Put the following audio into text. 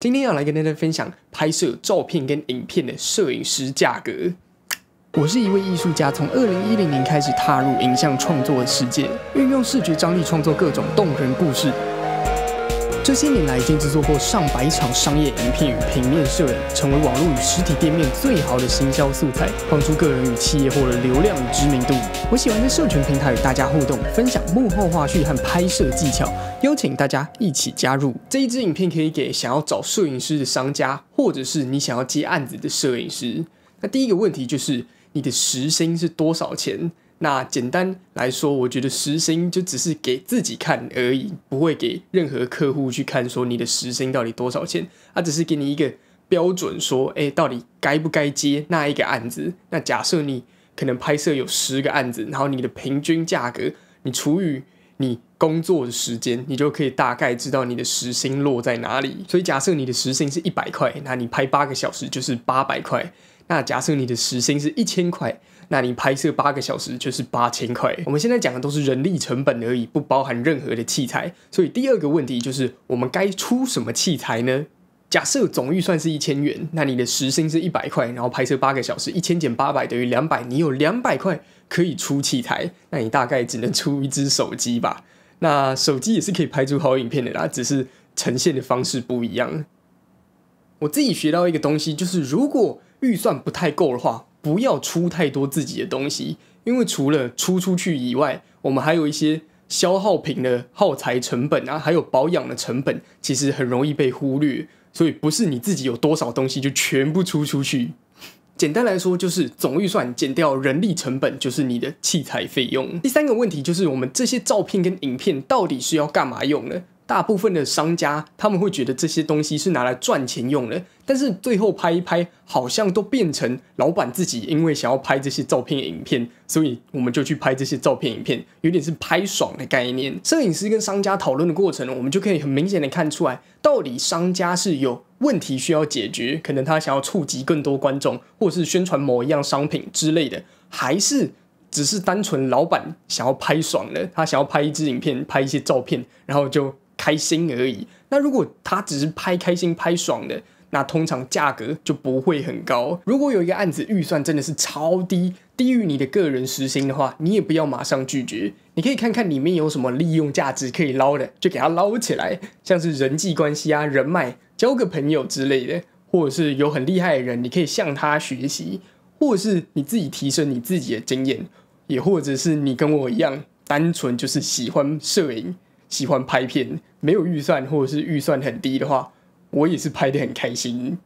今天要来跟大家分享拍摄照片跟影片的摄影师价格。我是一位艺术家，从二零一零年开始踏入影像创作的世界，运用视觉张力创作各种动人故事。这些年来，已经制作过上百场商业影片与平面摄影，成为网络与实体店面最好的行销素材，帮助个人与企业获得流量与知名度。我喜欢在社群平台与大家互动，分享幕后花絮和拍摄技巧，邀请大家一起加入。这一支影片可以给想要找摄影师的商家，或者是你想要接案子的摄影师。那第一个问题就是你的时薪是多少钱？那简单来说，我觉得时薪就只是给自己看而已，不会给任何客户去看，说你的时薪到底多少钱。它只是给你一个标准，说，哎，到底该不该接那一个案子。那假设你可能拍摄有十个案子，然后你的平均价格，你除以你工作的时间，你就可以大概知道你的时薪落在哪里。所以假设你的时薪是一百块，那你拍八个小时就是八百块。那假设你的时薪是一千块，那你拍摄八个小时就是八千块。我们现在讲的都是人力成本而已，不包含任何的器材。所以第二个问题就是，我们该出什么器材呢？假设总预算是一千元，那你的时薪是一百块，然后拍摄八个小时，一千减八百等于两百，你有两百块可以出器材，那你大概只能出一只手机吧？那手机也是可以拍出好影片的啦，只是呈现的方式不一样。我自己学到一个东西，就是如果。预算不太够的话，不要出太多自己的东西，因为除了出出去以外，我们还有一些消耗品的耗材成本啊，还有保养的成本，其实很容易被忽略。所以不是你自己有多少东西就全部出出去。简单来说，就是总预算减掉人力成本，就是你的器材费用。第三个问题就是，我们这些照片跟影片到底是要干嘛用的？大部分的商家，他们会觉得这些东西是拿来赚钱用的，但是最后拍一拍，好像都变成老板自己因为想要拍这些照片、影片，所以我们就去拍这些照片、影片，有点是拍爽的概念。摄影师跟商家讨论的过程，我们就可以很明显的看出来，到底商家是有问题需要解决，可能他想要触及更多观众，或者是宣传某一样商品之类的，还是只是单纯老板想要拍爽了，他想要拍一支影片、拍一些照片，然后就。开心而已。那如果他只是拍开心、拍爽的，那通常价格就不会很高。如果有一个案子预算真的是超低，低于你的个人时薪的话，你也不要马上拒绝。你可以看看里面有什么利用价值可以捞的，就给他捞起来。像是人际关系啊、人脉、交个朋友之类的，或者是有很厉害的人，你可以向他学习，或者是你自己提升你自己的经验，也或者是你跟我一样，单纯就是喜欢摄影。喜欢拍片，没有预算或者是预算很低的话，我也是拍的很开心。